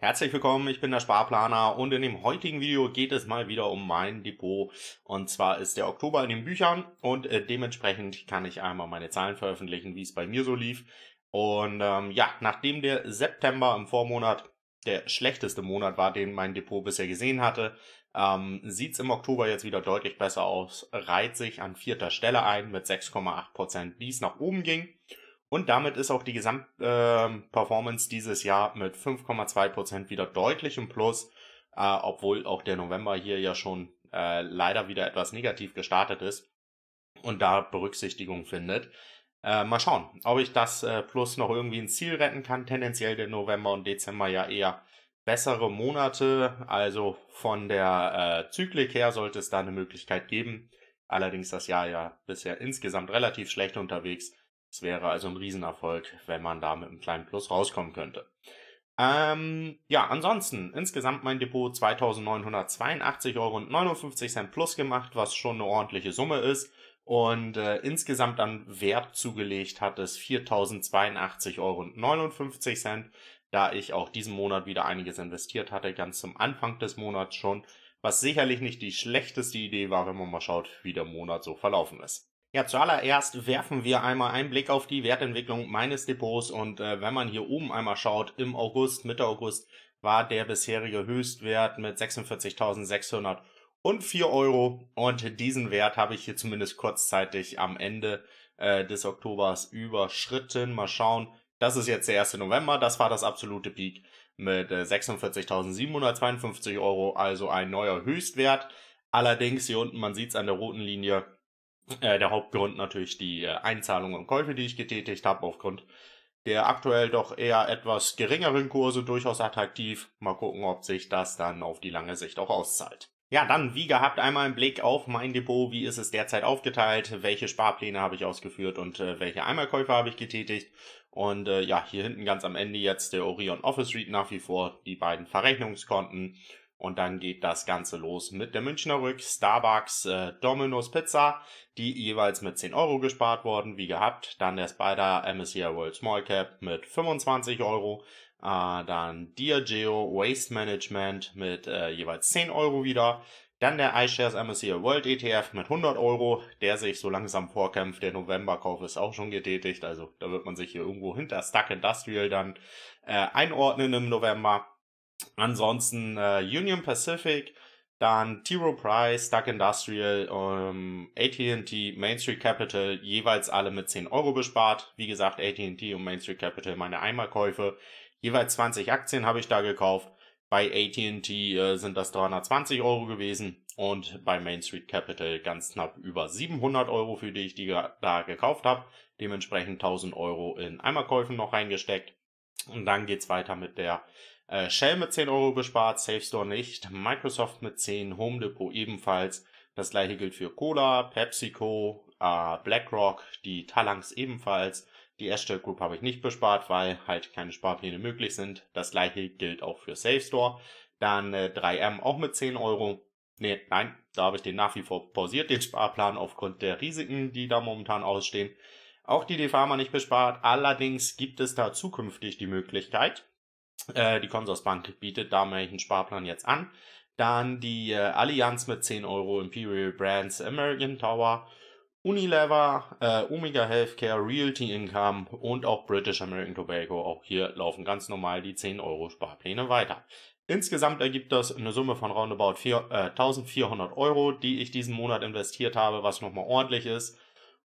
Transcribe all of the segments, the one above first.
herzlich willkommen, ich bin der Sparplaner und in dem heutigen Video geht es mal wieder um mein Depot. Und zwar ist der Oktober in den Büchern und äh, dementsprechend kann ich einmal meine Zahlen veröffentlichen, wie es bei mir so lief. Und ähm, ja, nachdem der September im Vormonat der schlechteste Monat war, den mein Depot bisher gesehen hatte, ähm, sieht es im Oktober jetzt wieder deutlich besser aus, reiht sich an vierter Stelle ein mit 6,8%, wie es nach oben ging. Und damit ist auch die Gesamtperformance ähm, äh, dieses Jahr mit 5,2% wieder deutlich im Plus, äh, obwohl auch der November hier ja schon äh, leider wieder etwas negativ gestartet ist und da Berücksichtigung findet. Äh, mal schauen, ob ich das äh, Plus noch irgendwie ins Ziel retten kann. Tendenziell der November und Dezember ja eher bessere Monate. Also von der äh, Zyklik her sollte es da eine Möglichkeit geben. Allerdings das Jahr ja bisher insgesamt relativ schlecht unterwegs. Es wäre also ein Riesenerfolg, wenn man da mit einem kleinen Plus rauskommen könnte. Ähm, ja, ansonsten insgesamt mein Depot 2.982,59 Euro plus gemacht, was schon eine ordentliche Summe ist. Und äh, insgesamt an Wert zugelegt hat es 4.082,59 Euro, da ich auch diesen Monat wieder einiges investiert hatte, ganz zum Anfang des Monats schon, was sicherlich nicht die schlechteste Idee war, wenn man mal schaut, wie der Monat so verlaufen ist. Ja, zuallererst werfen wir einmal einen Blick auf die Wertentwicklung meines Depots und äh, wenn man hier oben einmal schaut, im August, Mitte August, war der bisherige Höchstwert mit 46.604 Euro und diesen Wert habe ich hier zumindest kurzzeitig am Ende äh, des Oktobers überschritten. Mal schauen, das ist jetzt der 1. November, das war das absolute Peak mit äh, 46.752 Euro, also ein neuer Höchstwert. Allerdings hier unten, man sieht es an der roten Linie, äh, der Hauptgrund natürlich die äh, Einzahlungen und Käufe, die ich getätigt habe, aufgrund der aktuell doch eher etwas geringeren Kurse durchaus attraktiv. Mal gucken, ob sich das dann auf die lange Sicht auch auszahlt. Ja, dann wie gehabt einmal einen Blick auf mein Depot, wie ist es derzeit aufgeteilt, welche Sparpläne habe ich ausgeführt und äh, welche Einmalkäufe habe ich getätigt. Und äh, ja, hier hinten ganz am Ende jetzt der Orion Office Read nach wie vor, die beiden Verrechnungskonten und dann geht das Ganze los mit der Münchner Rück, Starbucks, äh, Domino's Pizza, die jeweils mit 10 Euro gespart worden, wie gehabt. Dann der Spider MSCI World Small Cap mit 25 Euro. Äh, dann Diageo Waste Management mit äh, jeweils 10 Euro wieder. Dann der iShares MSCI World ETF mit 100 Euro, der sich so langsam vorkämpft. Der Novemberkauf ist auch schon getätigt, also da wird man sich hier irgendwo hinter Stuck Industrial dann äh, einordnen im November. Ansonsten äh, Union Pacific, dann T. Rowe Price, Duck Industrial, ähm, AT&T, Main Street Capital, jeweils alle mit 10 Euro bespart. Wie gesagt, AT&T und Main Street Capital meine Einmalkäufe. Jeweils 20 Aktien habe ich da gekauft. Bei AT&T äh, sind das 320 Euro gewesen und bei Main Street Capital ganz knapp über 700 Euro, für die ich die da gekauft habe. Dementsprechend 1000 Euro in Eimerkäufen noch reingesteckt. Und dann geht's weiter mit der äh, Shell mit 10 Euro bespart, SafeStore nicht, Microsoft mit 10, Home Depot ebenfalls. Das gleiche gilt für Cola, PepsiCo, äh, BlackRock, die Talanx ebenfalls. Die Ashtel Group habe ich nicht bespart, weil halt keine Sparpläne möglich sind. Das gleiche gilt auch für SafeStore. Dann äh, 3M auch mit 10 Euro. Nee, nein, da habe ich den nach wie vor pausiert, den Sparplan, aufgrund der Risiken, die da momentan ausstehen. Auch die d DeFarma nicht bespart. Allerdings gibt es da zukünftig die Möglichkeit, äh, die Consorsbank bietet da mal einen Sparplan jetzt an. Dann die äh, Allianz mit 10 Euro Imperial Brands American Tower, Unilever, äh, Omega Healthcare, Realty Income und auch British American Tobacco. Auch hier laufen ganz normal die 10 Euro Sparpläne weiter. Insgesamt ergibt das eine Summe von roundabout 4, äh, 1400 Euro, die ich diesen Monat investiert habe, was nochmal ordentlich ist.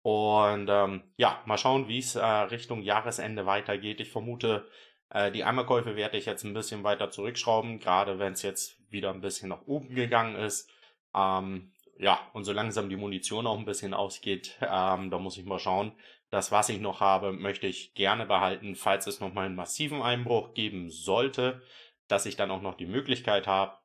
Und ähm, ja, mal schauen, wie es äh, Richtung Jahresende weitergeht. Ich vermute, äh, die Einmalkäufe werde ich jetzt ein bisschen weiter zurückschrauben, gerade wenn es jetzt wieder ein bisschen nach oben gegangen ist. Ähm, ja, und so langsam die Munition auch ein bisschen ausgeht, ähm, da muss ich mal schauen. Das, was ich noch habe, möchte ich gerne behalten, falls es nochmal einen massiven Einbruch geben sollte, dass ich dann auch noch die Möglichkeit habe.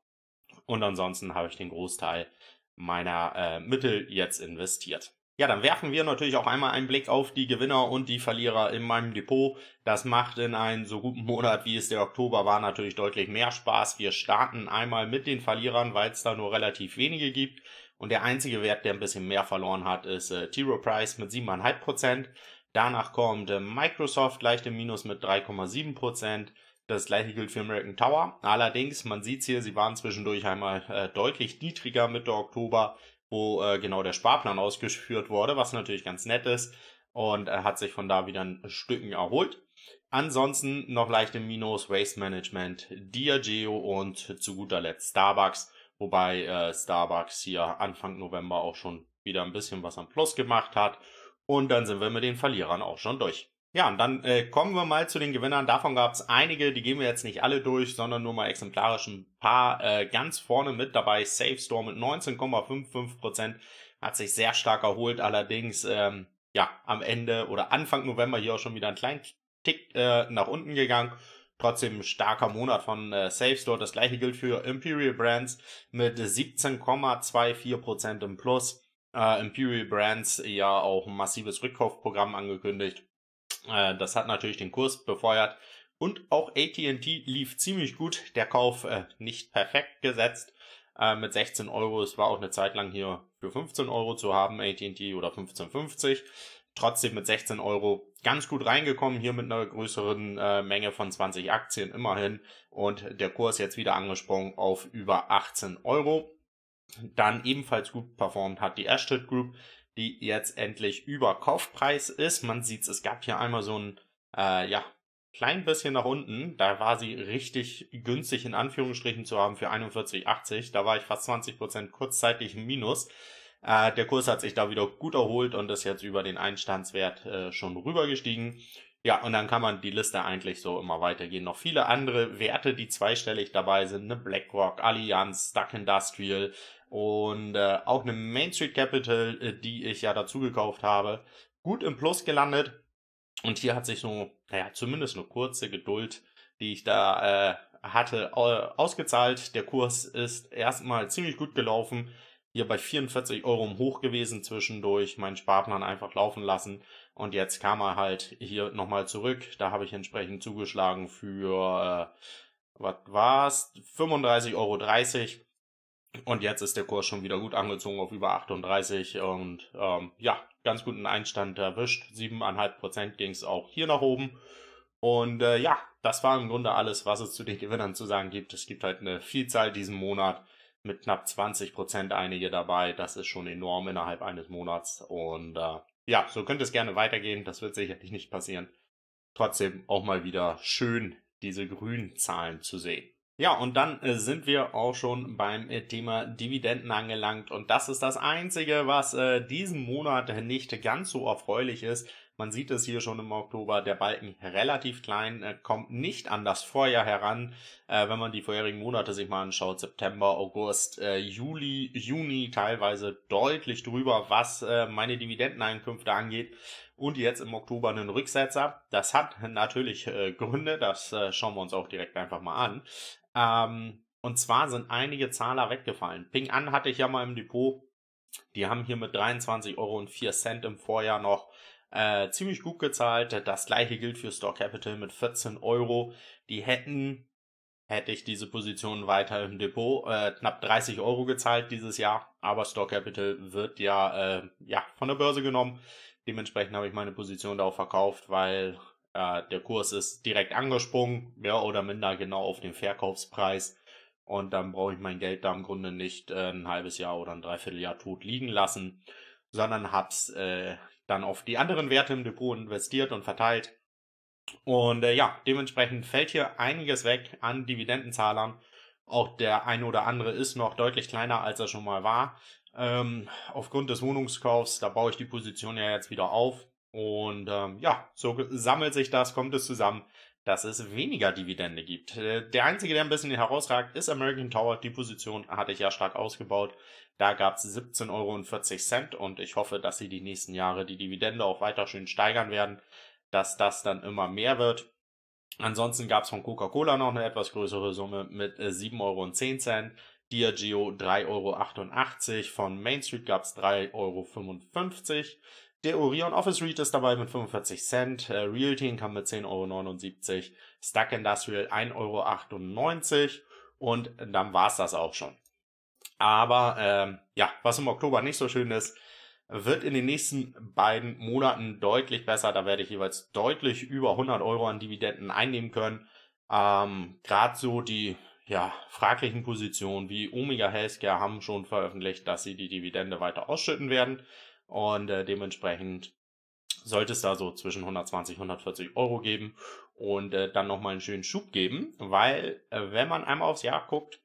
Und ansonsten habe ich den Großteil meiner äh, Mittel jetzt investiert. Ja, dann werfen wir natürlich auch einmal einen Blick auf die Gewinner und die Verlierer in meinem Depot. Das macht in einem so guten Monat, wie es der Oktober war, natürlich deutlich mehr Spaß. Wir starten einmal mit den Verlierern, weil es da nur relativ wenige gibt. Und der einzige Wert, der ein bisschen mehr verloren hat, ist äh, Tiro Price mit 7,5%. Danach kommt äh, Microsoft leicht im Minus mit 3,7%. Das gleiche gilt für American Tower. Allerdings, man sieht's hier, sie waren zwischendurch einmal äh, deutlich niedriger Mitte Oktober wo äh, genau der Sparplan ausgeführt wurde, was natürlich ganz nett ist und er hat sich von da wieder ein Stücken erholt. Ansonsten noch leichte Minus Waste Management, Diageo und zu guter Letzt Starbucks, wobei äh, Starbucks hier Anfang November auch schon wieder ein bisschen was am Plus gemacht hat. Und dann sind wir mit den Verlierern auch schon durch. Ja, und dann äh, kommen wir mal zu den Gewinnern. Davon gab es einige, die gehen wir jetzt nicht alle durch, sondern nur mal exemplarisch ein paar äh, ganz vorne mit dabei. SafeStore mit 19,55% hat sich sehr stark erholt, allerdings ähm, ja am Ende oder Anfang November hier auch schon wieder ein kleinen Tick äh, nach unten gegangen. Trotzdem starker Monat von äh, SafeStore. Das gleiche gilt für Imperial Brands mit 17,24% im Plus. Äh, Imperial Brands ja auch ein massives Rückkaufprogramm angekündigt äh, das hat natürlich den Kurs befeuert. Und auch ATT lief ziemlich gut. Der Kauf äh, nicht perfekt gesetzt äh, mit 16 Euro. Es war auch eine Zeit lang hier für 15 Euro zu haben, ATT oder 15,50. Trotzdem mit 16 Euro ganz gut reingekommen, hier mit einer größeren äh, Menge von 20 Aktien immerhin. Und der Kurs jetzt wieder angesprungen auf über 18 Euro. Dann ebenfalls gut performt hat die Ashtod Group die jetzt endlich über Kaufpreis ist. Man sieht es, gab hier einmal so ein, äh, ja, klein bisschen nach unten. Da war sie richtig günstig in Anführungsstrichen zu haben für 41,80. Da war ich fast 20% Prozent kurzzeitig im Minus. Äh, der Kurs hat sich da wieder gut erholt und ist jetzt über den Einstandswert äh, schon rübergestiegen. Ja, und dann kann man die Liste eigentlich so immer weitergehen. Noch viele andere Werte, die zweistellig dabei sind, eine BlackRock, Allianz, Stuck Industrial und äh, auch eine Main Street Capital, äh, die ich ja dazu gekauft habe, gut im Plus gelandet. Und hier hat sich so, naja, zumindest eine kurze Geduld, die ich da äh, hatte, ausgezahlt. Der Kurs ist erstmal ziemlich gut gelaufen. Hier bei 44 Euro im Hoch gewesen zwischendurch, meinen Sparplan einfach laufen lassen und jetzt kam er halt hier nochmal zurück. Da habe ich entsprechend zugeschlagen für, äh, was war's? 35,30 Euro. Und jetzt ist der Kurs schon wieder gut angezogen auf über 38 und ähm, ja, ganz guten Einstand erwischt. 7,5% ging es auch hier nach oben. Und äh, ja, das war im Grunde alles, was es zu den Gewinnern zu sagen gibt. Es gibt halt eine Vielzahl diesen Monat mit knapp 20 Prozent einige dabei. Das ist schon enorm innerhalb eines Monats. Und äh, ja, so könnte es gerne weitergehen. Das wird sicherlich nicht passieren. Trotzdem auch mal wieder schön, diese grünen Zahlen zu sehen. Ja, und dann äh, sind wir auch schon beim äh, Thema Dividenden angelangt. Und das ist das Einzige, was äh, diesen Monat nicht ganz so erfreulich ist. Man sieht es hier schon im Oktober, der Balken relativ klein, äh, kommt nicht an das Vorjahr heran. Äh, wenn man die vorherigen Monate sich mal anschaut, September, August, äh, Juli, Juni teilweise deutlich drüber, was meine Dividendeneinkünfte angeht. Und jetzt im Oktober einen Rücksetzer. Das hat natürlich Gründe, das schauen wir uns auch direkt einfach mal an. Ähm, und zwar sind einige Zahler weggefallen. Ping An hatte ich ja mal im Depot. Die haben hier mit 23,04 Euro im Vorjahr noch äh, ziemlich gut gezahlt. Das gleiche gilt für Store Capital mit 14 Euro. Die hätten, hätte ich diese Position weiter im Depot, äh, knapp 30 Euro gezahlt dieses Jahr. Aber Store Capital wird ja, äh, ja von der Börse genommen. Dementsprechend habe ich meine Position da auch verkauft, weil äh, der Kurs ist direkt angesprungen, mehr oder minder genau auf den Verkaufspreis. Und dann brauche ich mein Geld da im Grunde nicht äh, ein halbes Jahr oder ein Dreivierteljahr tot liegen lassen, sondern habe es äh, dann auf die anderen Werte im Depot investiert und verteilt. Und äh, ja, dementsprechend fällt hier einiges weg an Dividendenzahlern. Auch der eine oder andere ist noch deutlich kleiner, als er schon mal war. Ähm, aufgrund des Wohnungskaufs, da baue ich die Position ja jetzt wieder auf. Und ähm, ja, so sammelt sich das, kommt es zusammen, dass es weniger Dividende gibt. Äh, der einzige, der ein bisschen herausragt, ist American Tower. Die Position hatte ich ja stark ausgebaut. Da gab es 17,40 Euro und ich hoffe, dass sie die nächsten Jahre die Dividende auch weiter schön steigern werden, dass das dann immer mehr wird. Ansonsten gab es von Coca-Cola noch eine etwas größere Summe mit 7,10 äh, Euro. Diageo 3,88 Euro, von Main Street gab es 3,55 Euro, der Orion Office Read ist dabei mit 45 Cent, äh, Realty Income mit 10,79 Euro, Stuck Industrial 1,98 Euro und dann war es das auch schon. Aber ähm, ja, was im Oktober nicht so schön ist, wird in den nächsten beiden Monaten deutlich besser. Da werde ich jeweils deutlich über 100 Euro an Dividenden einnehmen können. Ähm, Gerade so die ja, fraglichen Positionen wie Omega Healthcare haben schon veröffentlicht, dass sie die Dividende weiter ausschütten werden. Und äh, dementsprechend sollte es da so zwischen 120, 140 Euro geben und äh, dann nochmal einen schönen Schub geben, weil äh, wenn man einmal aufs Jahr guckt,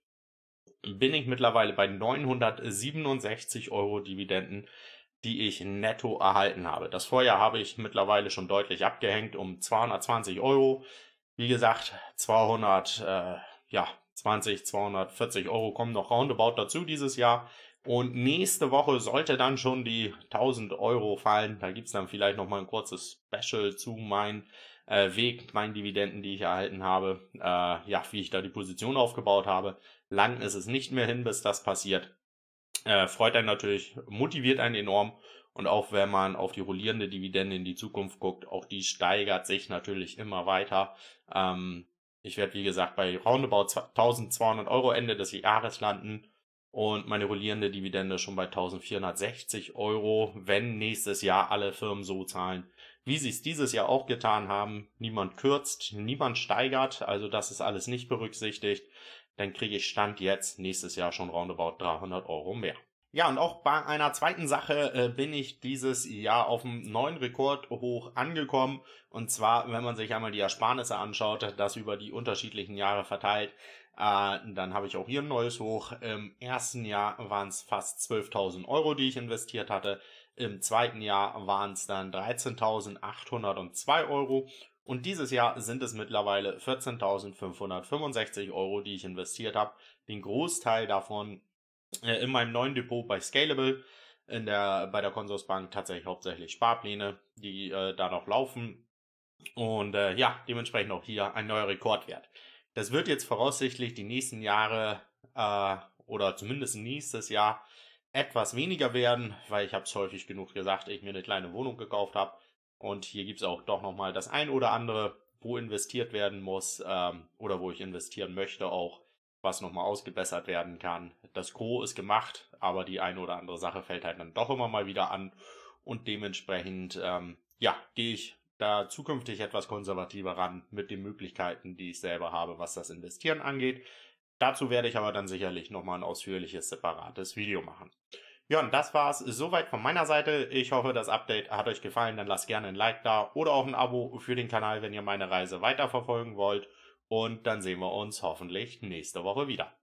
bin ich mittlerweile bei 967 Euro Dividenden, die ich netto erhalten habe. Das Vorjahr habe ich mittlerweile schon deutlich abgehängt um 220 Euro. Wie gesagt, 200, äh, ja, 20, 240 Euro kommen noch roundabout dazu dieses Jahr. Und nächste Woche sollte dann schon die 1000 Euro fallen. Da gibt's dann vielleicht nochmal ein kurzes Special zu meinem äh, Weg, meinen Dividenden, die ich erhalten habe. Äh, ja, wie ich da die Position aufgebaut habe. Lang ist es nicht mehr hin, bis das passiert. Äh, freut einen natürlich, motiviert einen enorm. Und auch wenn man auf die rollierende Dividende in die Zukunft guckt, auch die steigert sich natürlich immer weiter. Ähm, ich werde, wie gesagt, bei roundabout 1200 Euro Ende des Jahres landen und meine rollierende Dividende schon bei 1460 Euro, wenn nächstes Jahr alle Firmen so zahlen, wie sie es dieses Jahr auch getan haben. Niemand kürzt, niemand steigert, also das ist alles nicht berücksichtigt. Dann kriege ich Stand jetzt nächstes Jahr schon roundabout 300 Euro mehr. Ja, und auch bei einer zweiten Sache äh, bin ich dieses Jahr auf einem neuen Rekord hoch angekommen. Und zwar, wenn man sich einmal die Ersparnisse anschaut, das über die unterschiedlichen Jahre verteilt, äh, dann habe ich auch hier ein neues Hoch. Im ersten Jahr waren es fast 12.000 Euro, die ich investiert hatte. Im zweiten Jahr waren es dann 13.802 Euro. Und dieses Jahr sind es mittlerweile 14.565 Euro, die ich investiert habe. Den Großteil davon äh, in meinem neuen Depot bei Scalable, in der, bei der Konsorsbank tatsächlich hauptsächlich Sparpläne, die äh, da noch laufen. Und äh, ja, dementsprechend auch hier ein neuer Rekordwert. Das wird jetzt voraussichtlich die nächsten Jahre äh, oder zumindest nächstes Jahr etwas weniger werden, weil ich habe es häufig genug gesagt, ich mir eine kleine Wohnung gekauft habe. Und hier gibt es auch doch nochmal das ein oder andere, wo investiert werden muss ähm, oder wo ich investieren möchte auch, was nochmal ausgebessert werden kann. Das Gros ist gemacht, aber die eine oder andere Sache fällt halt dann doch immer mal wieder an. Und dementsprechend, ähm, ja, gehe ich da zukünftig etwas konservativer ran mit den Möglichkeiten, die ich selber habe, was das Investieren angeht. Dazu werde ich aber dann sicherlich nochmal ein ausführliches, separates Video machen. Ja, und das war's soweit von meiner Seite. Ich hoffe, das Update hat euch gefallen. Dann lasst gerne ein Like da oder auch ein Abo für den Kanal, wenn ihr meine Reise weiterverfolgen wollt. Und dann sehen wir uns hoffentlich nächste Woche wieder.